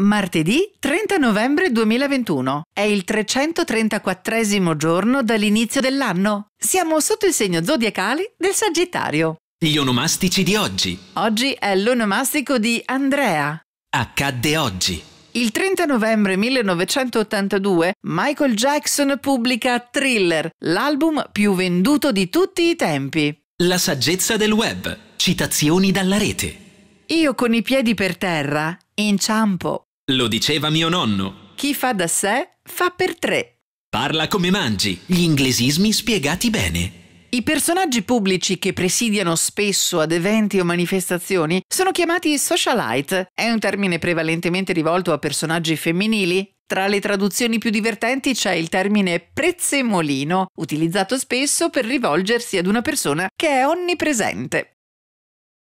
Martedì 30 novembre 2021 è il 334 giorno dall'inizio dell'anno. Siamo sotto il segno zodiacale del Sagittario. Gli onomastici di oggi. Oggi è l'onomastico di Andrea. Accadde oggi. Il 30 novembre 1982 Michael Jackson pubblica Thriller, l'album più venduto di tutti i tempi. La saggezza del web. Citazioni dalla rete. Io con i piedi per terra inciampo. Lo diceva mio nonno. Chi fa da sé fa per tre. Parla come mangi. Gli inglesismi spiegati bene. I personaggi pubblici che presidiano spesso ad eventi o manifestazioni sono chiamati socialite. È un termine prevalentemente rivolto a personaggi femminili. Tra le traduzioni più divertenti c'è il termine prezzemolino, utilizzato spesso per rivolgersi ad una persona che è onnipresente.